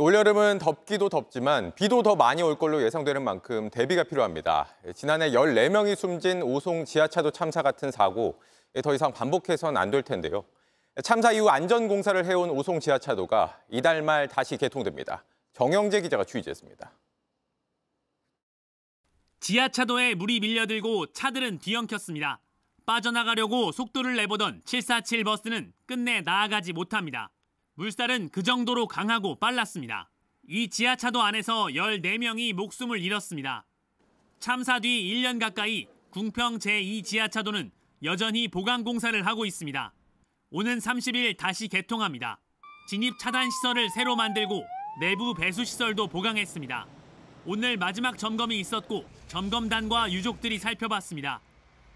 올여름은 덥기도 덥지만 비도 더 많이 올 걸로 예상되는 만큼 대비가 필요합니다. 예, 지난해 14명이 숨진 오송 지하차도 참사 같은 사고 예, 더 이상 반복해선 안될 텐데요. 예, 참사 이후 안전공사를 해온 오송 지하차도가 이달 말 다시 개통됩니다. 정영재 기자가 취재했습니다. 지하차도에 물이 밀려들고 차들은 뒤엉켰습니다. 빠져나가려고 속도를 내보던 747 버스는 끝내 나아가지 못합니다. 물살은 그 정도로 강하고 빨랐습니다. 이 지하차도 안에서 14명이 목숨을 잃었습니다. 참사 뒤 1년 가까이 궁평 제2지하차도는 여전히 보강공사를 하고 있습니다. 오는 30일 다시 개통합니다. 진입 차단 시설을 새로 만들고 내부 배수 시설도 보강했습니다. 오늘 마지막 점검이 있었고 점검단과 유족들이 살펴봤습니다.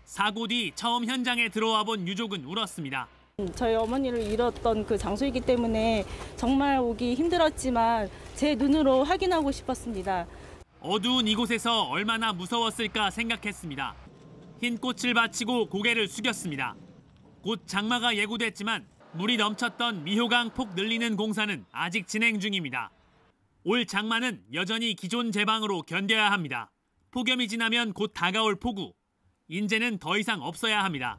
사고 뒤 처음 현장에 들어와 본 유족은 울었습니다. 음, 저희 어머니를 잃었던 그 장소이기 때문에 정말 오기 힘들었지만 제 눈으로 확인하고 싶었습니다. 어두운 이곳에서 얼마나 무서웠을까 생각했습니다. 흰 꽃을 바치고 고개를 숙였습니다. 곧 장마가 예고됐지만 물이 넘쳤던 미호강 폭 늘리는 공사는 아직 진행 중입니다. 올 장마는 여전히 기존 제방으로 견뎌야 합니다. 폭염이 지나면 곧 다가올 폭우. 인제는 더 이상 없어야 합니다.